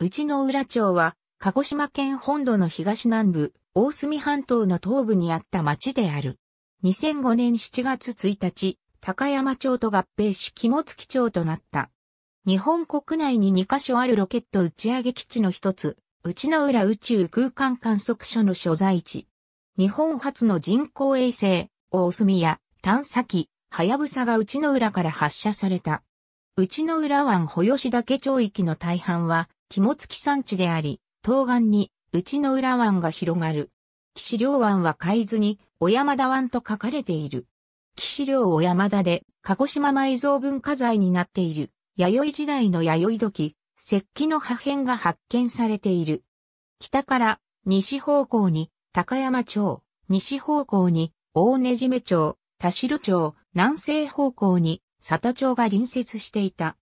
内之浦町は、鹿児島県本土の東南部、大隅半島の東部にあった町である。2005年7月1日、高山町と合併し肝付町となった。日本国内に2カ所あるロケット打ち上げ基地の一つ、内之浦宇宙空間観測所の所在地。日本初の人工衛星、大隅や探査機、はやぶさが内之浦から発射された。内之浦湾保吉岳町域の大半は、肝付山地であり、東岸に内の浦湾が広がる。岸梁湾は海津に小山田湾と書かれている。岸梁小山田で鹿児島埋蔵文化財になっている。弥生時代の弥生時、石器の破片が発見されている。北から西方向に高山町、西方向に大根締町、田代町、南西方向に佐田町が隣接していた。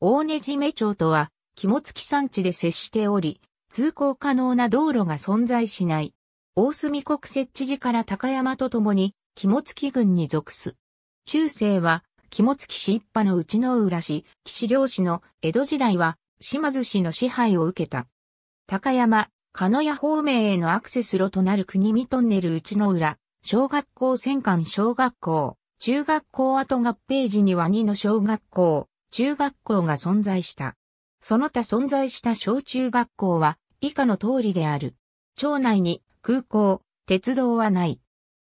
大根締町とは肝付山地で接しており、通行可能な道路が存在しない。大隅国設置時から高山とともに、肝付郡に属す。中世は、肝付市一派の内の浦市、岸漁市の江戸時代は、島津市の支配を受けた。高山、鹿屋方面へのアクセス路となる国見トンネル内の浦、小学校戦艦小学校、中学校跡合併時には2の小学校、中学校が存在した。その他存在した小中学校は以下の通りである。町内に空港、鉄道はない。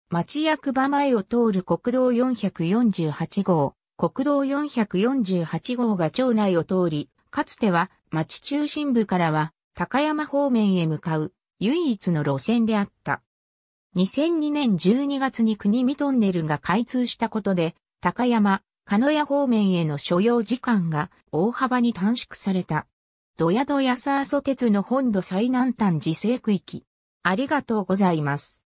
町役場前を通る国道448号、国道448号が町内を通り、かつては町中心部からは高山方面へ向かう唯一の路線であった。2002年12月に国見トンネルが開通したことで、高山、鹿屋方面への所要時間が大幅に短縮された。ドヤドヤサーソ鉄の本土最南端自生区域。ありがとうございます。